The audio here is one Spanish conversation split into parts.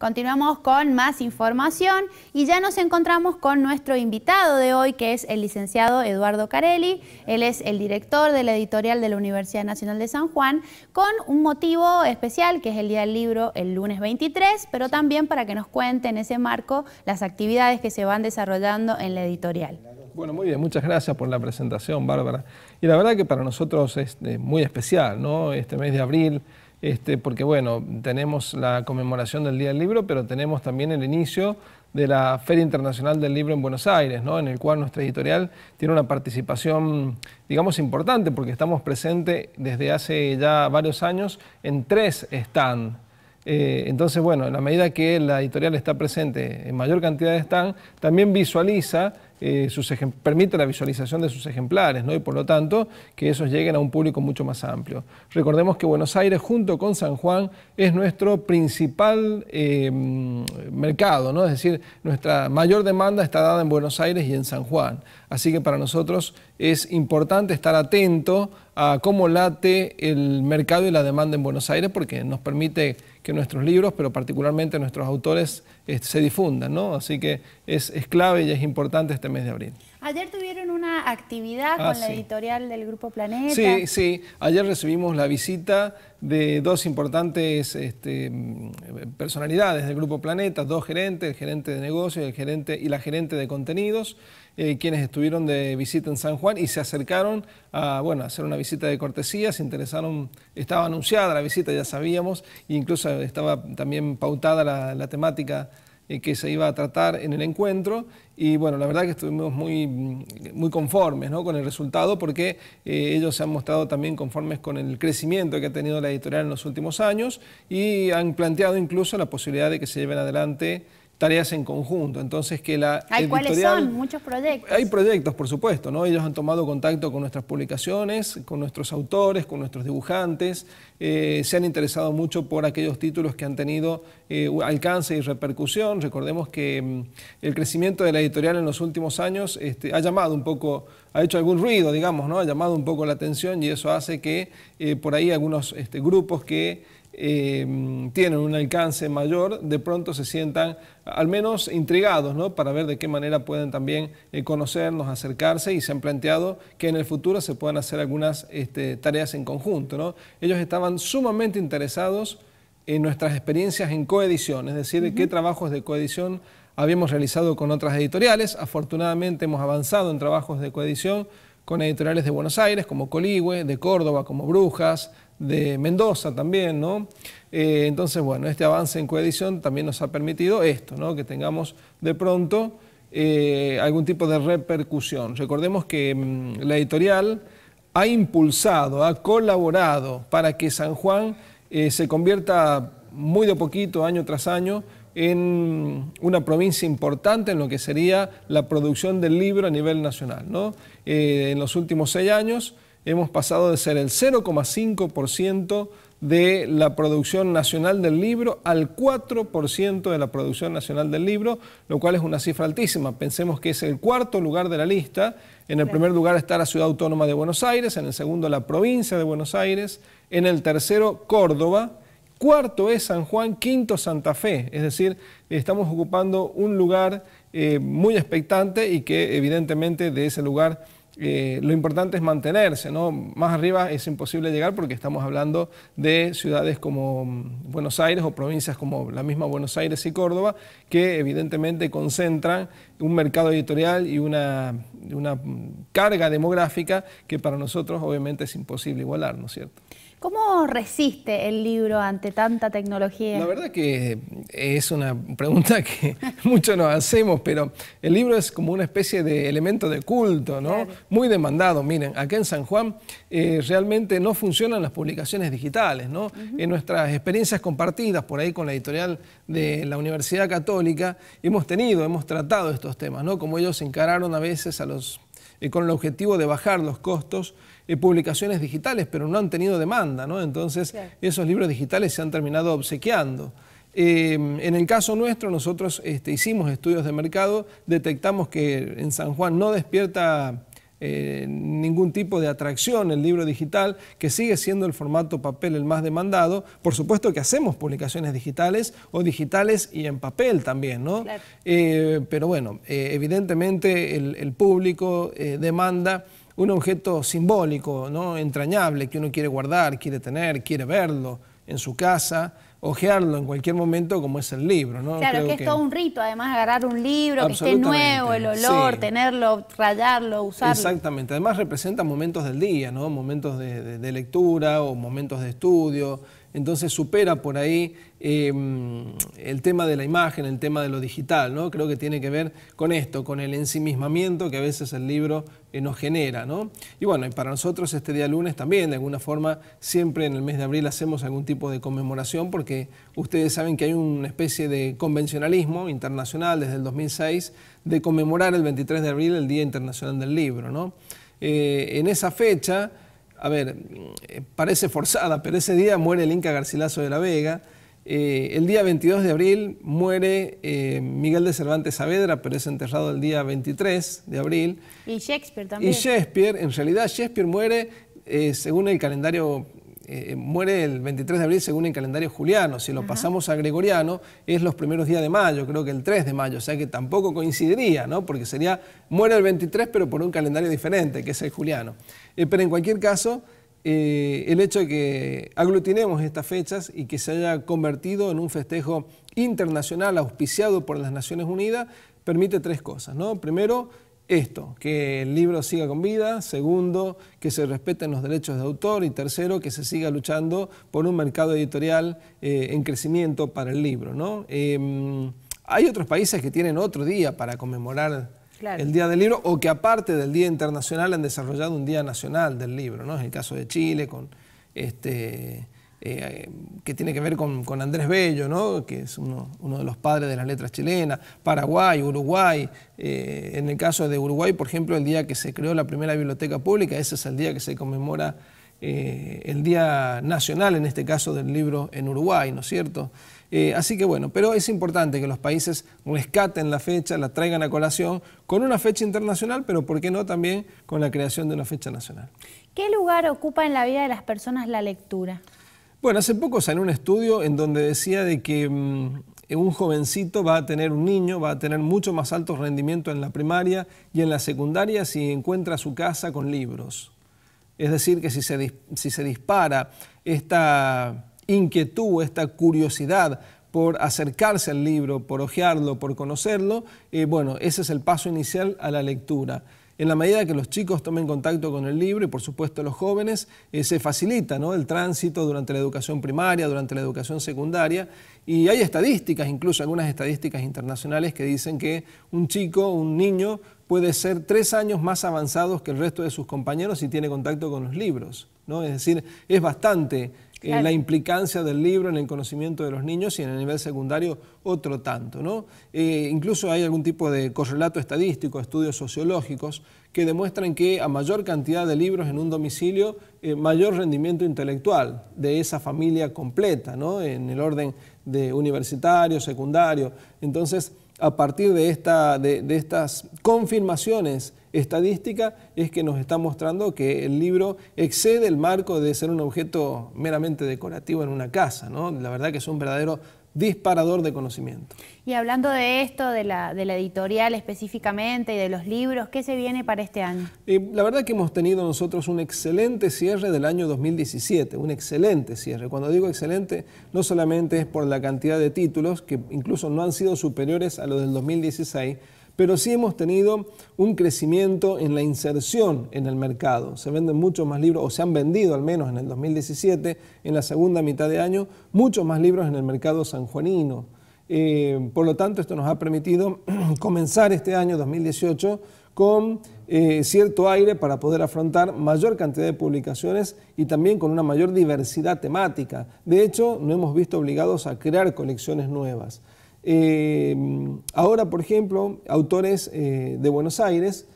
Continuamos con más información y ya nos encontramos con nuestro invitado de hoy, que es el licenciado Eduardo Carelli. Él es el director de la editorial de la Universidad Nacional de San Juan, con un motivo especial, que es el Día del Libro, el lunes 23, pero también para que nos cuente en ese marco las actividades que se van desarrollando en la editorial. Bueno, muy bien, muchas gracias por la presentación, Bárbara. Y la verdad que para nosotros es eh, muy especial, ¿no? Este mes de abril, este, porque bueno, tenemos la conmemoración del Día del Libro, pero tenemos también el inicio de la Feria Internacional del Libro en Buenos Aires, ¿no? en el cual nuestra editorial tiene una participación, digamos, importante, porque estamos presentes desde hace ya varios años en tres stands. Eh, entonces, bueno, en la medida que la editorial está presente en mayor cantidad de stands, también visualiza eh, permite la visualización de sus ejemplares, ¿no? y por lo tanto que esos lleguen a un público mucho más amplio. Recordemos que Buenos Aires, junto con San Juan, es nuestro principal em, mercado, ¿no? es decir, nuestra mayor demanda está dada en Buenos Aires y en San Juan. Así que para nosotros es importante estar atento a cómo late el mercado y la demanda en Buenos Aires, porque nos permite que nuestros libros, pero particularmente nuestros autores, eh, se difundan, Así que es clave y es importante este mes de abril. Ayer tuvieron una actividad ah, con la editorial del Grupo Planeta. Sí, sí. Ayer recibimos la visita de dos importantes este, mm, personalidades del Grupo Planeta, dos gerentes, el gerente de negocios el gerente, y la gerente de contenidos, eh, quienes estuvieron de visita en San Juan y se acercaron a bueno, hacer una visita de cortesía, se interesaron, estaba anunciada la visita, ya sabíamos, incluso estaba también pautada la temática que se iba a tratar en el encuentro y bueno, la verdad que estuvimos muy, muy conformes ¿no? con el resultado porque eh, ellos se han mostrado también conformes con el crecimiento que ha tenido la editorial en los últimos años y han planteado incluso la posibilidad de que se lleven adelante tareas en conjunto. Entonces que la ¿Hay cuáles son? Muchos proyectos. Hay proyectos, por supuesto, ¿no? Ellos han tomado contacto con nuestras publicaciones, con nuestros autores, con nuestros dibujantes, eh, se han interesado mucho por aquellos títulos que han tenido eh, alcance y repercusión. Recordemos que mm, el crecimiento de la editorial en los últimos años este, ha llamado un poco, ha hecho algún ruido, digamos, ¿no? Ha llamado un poco la atención y eso hace que eh, por ahí algunos este, grupos que Em, tienen un alcance mayor, de pronto se sientan al menos intrigados, Para ver de qué manera pueden también eh, conocernos, acercarse y se han planteado que en el futuro se puedan hacer algunas este, tareas en conjunto, Ellos estaban sumamente interesados en nuestras experiencias en coedición, es decir, qué trabajos de coedición habíamos realizado con otras editoriales. Afortunadamente hemos avanzado en trabajos de coedición con editoriales de Buenos Aires como Coligüe, de Córdoba como Brujas, de Mendoza también, ¿no? Eh, entonces, bueno, este avance en coedición también nos ha permitido esto, ¿no? Que tengamos de pronto eh, algún tipo de repercusión. Recordemos que mm, la editorial ha impulsado, ha colaborado para que San Juan eh, se convierta muy de poquito, año tras año, en una provincia importante en lo que sería la producción del libro a nivel nacional. ¿no? en los últimos seis años hemos pasado de ser el 0,5% de la producción nacional del libro al 4% de la producción nacional del libro, lo cual es una cifra altísima. Pensemos que es el cuarto lugar de la lista. En el primer lugar está la Ciudad Autónoma de Buenos Aires, en el segundo la provincia de Buenos Aires, en el tercero Córdoba, cuarto es San Juan, quinto Santa Fe. Es decir, estamos ocupando un lugar eh, muy expectante y que evidentemente de ese lugar eh, lo importante es mantenerse, ¿no? Más arriba es imposible llegar porque estamos hablando de ciudades como mm, Buenos Aires o provincias como la misma Buenos Aires y Córdoba, que evidentemente concentran un mercado editorial y una, una carga demográfica que para nosotros obviamente es imposible igualar, ¿no es cierto? ¿Cómo resiste el libro ante tanta tecnología? La verdad que es una pregunta que muchos nos hacemos, pero el libro es como una especie de elemento de culto, ¿no? Muy demandado. Miren, acá en San Juan eh, realmente no funcionan las publicaciones digitales, ¿no? En nuestras experiencias compartidas por ahí con la editorial de la Universidad Católica, hemos tenido, hemos tratado estos temas, ¿no? Como ellos encararon a veces a los con el objetivo de bajar los costos, eh, publicaciones digitales, pero no han tenido demanda, ¿no? Entonces esos libros digitales se han terminado obsequiando. Eh, en el caso nuestro, nosotros este, hicimos estudios de mercado, detectamos que en San Juan no despierta eh, ningún tipo de atracción el libro digital, que sigue siendo el formato papel el más demandado. Por supuesto que hacemos publicaciones digitales o digitales y en papel también, ¿no? Eh, pero bueno, eh, evidentemente el, el público demanda un objeto simbólico, ¿no? entrañable, que uno quiere guardar, quiere tener, quiere verlo en su casa ojearlo en cualquier momento como es el libro, ¿no? Claro, que es todo un rito, además agarrar un libro que esté nuevo, el olor, tenerlo, rayarlo, usarlo. Exactamente, además representa momentos del día, ¿no? Momentos de lectura o momentos de estudio entonces supera por ahí em, el tema de la imagen, el tema de lo digital, ¿no? Creo que tiene que ver con esto, con el ensimismamiento que a veces el libro eh, nos genera, ¿no? Y bueno, para nosotros este día lunes también, de alguna forma, siempre en el mes de abril hacemos algún tipo de conmemoración porque ustedes saben que hay una especie de convencionalismo internacional desde el 2006 de conmemorar el 23 de abril el Día Internacional del Libro, ¿no? Eh, en esa fecha a ver, eh, parece forzada, pero ese día muere el Inca Garcilaso de la Vega. Eh, el día 22 de abril muere eh, Miguel de Cervantes Saavedra, pero es enterrado el día 23 de abril. Y Shakespeare también. Y Shakespeare, en realidad Shakespeare muere según el calendario eh, muere el 23 de abril según el calendario juliano. Si lo pasamos a gregoriano, es los primeros días de mayo, creo que el 3 de mayo. O sea que tampoco coincidiría, ¿no? Porque sería, muere el 23, pero por un calendario diferente, que es el juliano. Eh, pero en cualquier caso, eh, el hecho de que aglutinemos estas fechas y que se haya convertido en un festejo internacional auspiciado por las Naciones Unidas permite tres cosas, ¿no? Primero, esto, que el libro siga con vida, segundo, que se respeten los derechos de autor y tercero, que se siga luchando por un mercado editorial eh, en crecimiento para el libro. ¿no? Em, hay otros países que tienen otro día para conmemorar el Día del Libro, o que aparte del Día Internacional han desarrollado un Día Nacional del Libro, ¿no? Es el caso de Chile con este, eh, que tiene que ver con, Andrés Bello, que es uno, de los padres de las letras chilenas, Paraguay, Uruguay. Eh, en el caso de Uruguay, por ejemplo, el día que se creó la primera biblioteca pública, ese es el día que se conmemora eh, el Día Nacional, en este caso, del libro en Uruguay, ¿no es cierto? así que bueno, pero es importante que los países rescaten la fecha, la traigan a colación con una fecha internacional, pero ¿por qué no también con la creación de una fecha nacional? ¿Qué lugar ocupa en la vida de las personas la lectura? Bueno, hace poco salió un estudio en donde decía de que mm, un jovencito va a tener un niño, va a tener mucho más alto rendimiento en la primaria y en la secundaria si encuentra su casa con libros. Es decir, que si se, dispara esta inquietud, esta curiosidad por acercarse al libro, por hojearlo, por conocerlo, eh, bueno, ese es el paso inicial a la lectura. En la medida que los chicos tomen contacto con el libro y por supuesto los jóvenes, eh, se facilita el tránsito durante la educación primaria, durante la educación secundaria y hay estadísticas, incluso algunas estadísticas internacionales que dicen que un chico, un niño, puede ser tres años más avanzados que el resto de sus compañeros si tiene contacto con los libros. ¿no? Es decir, es bastante la implicancia del libro en el conocimiento de los niños y en el nivel secundario otro tanto. ¿no? Eh, incluso hay algún tipo de correlato estadístico, estudios sociológicos, que demuestran que a mayor cantidad de libros en un domicilio, eh, mayor rendimiento intelectual de esa familia completa, ¿no? en el orden de universitario, secundario. Entonces, a partir de, esta, de, de estas confirmaciones, estadística es que nos está mostrando que el libro excede el marco de ser un objeto meramente decorativo en una casa. ¿no? La verdad que es un verdadero disparador de conocimiento. Y hablando de esto, de la, editorial específicamente y de los libros, ¿qué se viene para este año? la verdad que hemos tenido nosotros un excelente cierre del año 2017, un excelente cierre. Cuando digo excelente, no solamente es por la cantidad de títulos, que incluso no han sido superiores a los del 2016, pero sí hemos tenido un crecimiento en la inserción en el mercado. Se venden muchos más libros, o se han vendido al menos en el 2017, en la segunda mitad de año, muchos más libros en el mercado sanjuanino. Eh, por lo tanto, esto nos ha permitido comenzar este año 2018 con eh, cierto aire para poder afrontar mayor cantidad de publicaciones y también con una mayor diversidad temática. De hecho, no hemos visto obligados a crear colecciones nuevas. Em, ahora, por ejemplo, autores eh, de Buenos Aires,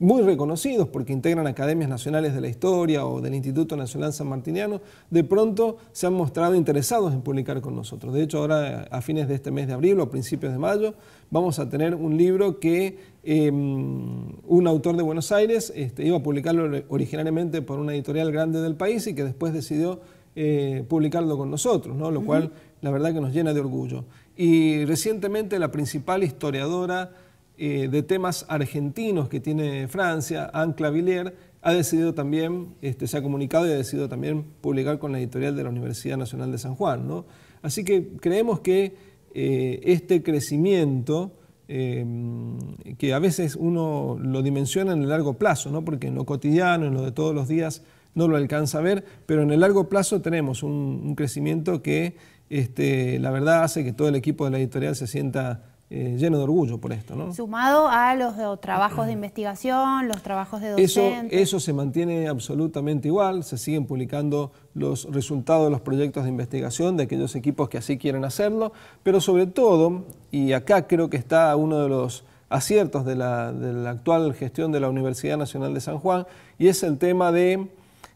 muy reconocidos porque integran academias nacionales de la historia o del Instituto Nacional San Martiniano, de pronto se han mostrado interesados en publicar con nosotros. De hecho, ahora a fines de este mes de abril o principios de mayo vamos a tener un libro que em, un autor de Buenos Aires este, iba a publicarlo originalmente por una editorial grande del país y que después decidió eh, publicarlo con nosotros, lo cual la verdad que nos llena de orgullo. Y recientemente la principal historiadora eh, de temas argentinos que tiene Francia, Anne Clavillier, ha decidido también, este, se ha comunicado y ha decidido también publicar con la editorial de la Universidad Nacional de San Juan. Así que creemos que eh, este crecimiento, em, que a veces uno lo dimensiona en el largo plazo, porque en lo cotidiano, en lo de todos los días, no lo alcanza a ver, pero en el largo plazo tenemos un, crecimiento que este, la verdad hace que todo el equipo de la editorial se sienta eh, lleno de orgullo por esto. ¿no? Sumado a los trabajos de investigación, los trabajos de docentes. Eso, eso se mantiene absolutamente igual, se siguen publicando los resultados de los proyectos de investigación de aquellos equipos que así quieren hacerlo, pero sobre todo, y acá creo que está uno de los aciertos de la actual gestión de la Universidad Nacional de San Juan, y es el tema de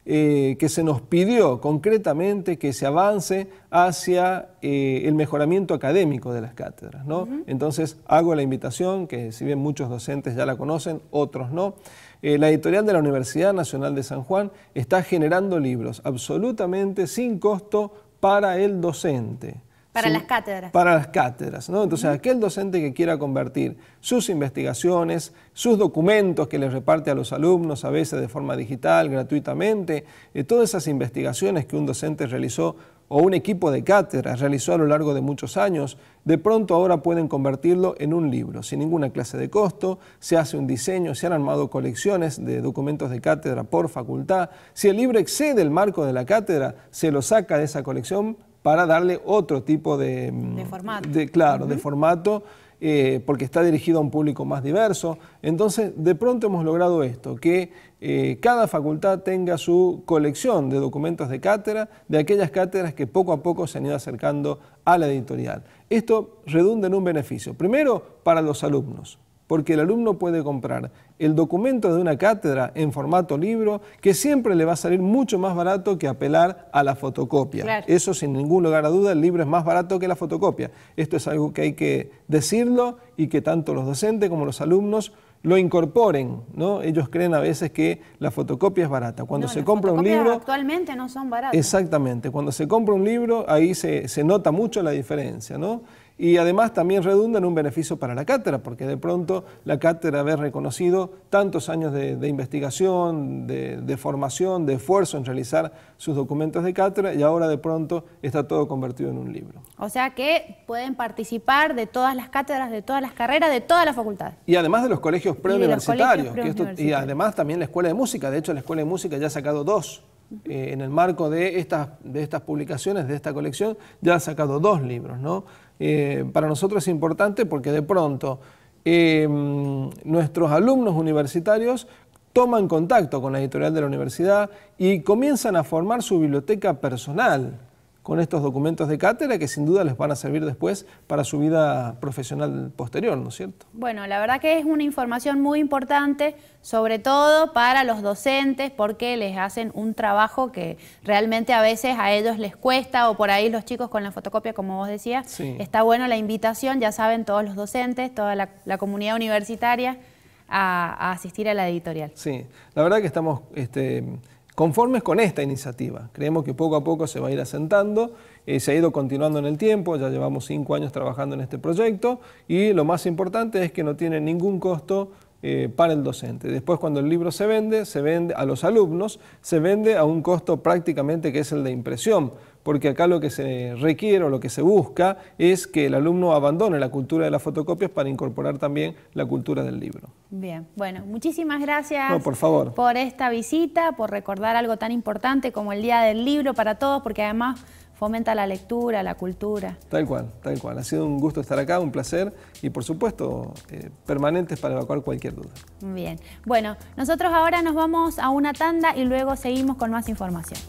eh, que se nos pidió concretamente que se avance hacia eh, el mejoramiento académico de las cátedras. Entonces hago la invitación, que si bien muchos docentes ya la conocen, otros no. Eh, la editorial de la Universidad Nacional de San Juan está generando libros absolutamente sin costo para el docente. Para las cátedras. Para las cátedras, ¿no? Entonces, aquel docente que quiera convertir sus investigaciones, sus documentos que le reparte a los alumnos, a veces de forma digital, gratuitamente, eh, todas esas investigaciones que un docente realizó o un equipo de cátedras realizó a lo largo de muchos años, de pronto ahora pueden convertirlo en un libro, sin ninguna clase de costo, se hace un diseño, se han armado colecciones de documentos de cátedra por facultad, si el libro excede el marco de la cátedra, se lo saca de esa colección para darle otro tipo de... Mm, de formato. claro, de formato, eh, porque está dirigido a un público más diverso. Entonces, de pronto hemos logrado esto, que eh, cada facultad tenga su colección de documentos de cátedra, de aquellas cátedras que poco a poco se han ido acercando a la editorial. Esto redunda en un beneficio. Primero, para los alumnos, porque el alumno puede comprar el documento de una cátedra en formato libro, que siempre le va a salir mucho más barato que apelar a la fotocopia. Eso sin ningún lugar a duda, el libro es más barato que la fotocopia. Esto es algo que hay que decirlo y que tanto los docentes como los alumnos lo incorporen, ¿no? Ellos creen a veces que la fotocopia es barata. Cuando se compra un libro... Actualmente no son baratos. Exactamente, cuando se compra un libro ahí se, se nota mucho la diferencia, ¿no? y además también redunda en un beneficio para la cátedra, porque de pronto la cátedra haber reconocido tantos años de, investigación, de, formación, de esfuerzo en realizar sus documentos de cátedra y ahora de pronto está todo convertido en un libro. O sea que pueden participar de todas las cátedras, de todas las carreras, de todas las facultades. Y además de los colegios preuniversitarios. y, además también la Escuela de Música. De hecho, la Escuela de Música ya ha sacado dos. Eh, en el marco de estas, de estas publicaciones, de esta colección, ya ha sacado dos libros, ¿no? Eh, para nosotros es importante porque de pronto em, nuestros alumnos universitarios toman contacto con la editorial de la universidad y comienzan a formar su biblioteca personal con estos documentos de cátedra que sin duda les van a servir después para su vida profesional posterior, ¿no es cierto? Bueno, la verdad que es una información muy importante, sobre todo para los docentes, porque les hacen un trabajo que realmente a veces a ellos les cuesta, o por ahí los chicos con la fotocopia, como vos decías, está bueno la invitación, ya saben todos los docentes, toda la, comunidad universitaria, a, a, asistir a la editorial. Sí, la verdad que estamos... Este, conformes con esta iniciativa. Creemos que poco a poco se va a ir asentando, eh, se ha ido continuando en el tiempo, ya llevamos cinco años trabajando en este proyecto y lo más importante es que no tiene ningún costo eh, para el docente. Después cuando el libro se vende, se vende a los alumnos, se vende a un costo prácticamente que es el de impresión, porque acá lo que se requiere o lo que se busca es que el alumno abandone la cultura de las fotocopias para incorporar también la cultura del libro. Bien, bueno, muchísimas gracias por esta visita, por recordar algo tan importante como el Día del Libro para todos, porque además fomenta la lectura, la cultura. Tal cual, tal cual. Ha sido un gusto estar acá, un placer y por supuesto eh, permanentes para evacuar cualquier duda. Bien, bueno, nosotros ahora nos vamos a una tanda y luego seguimos con más información.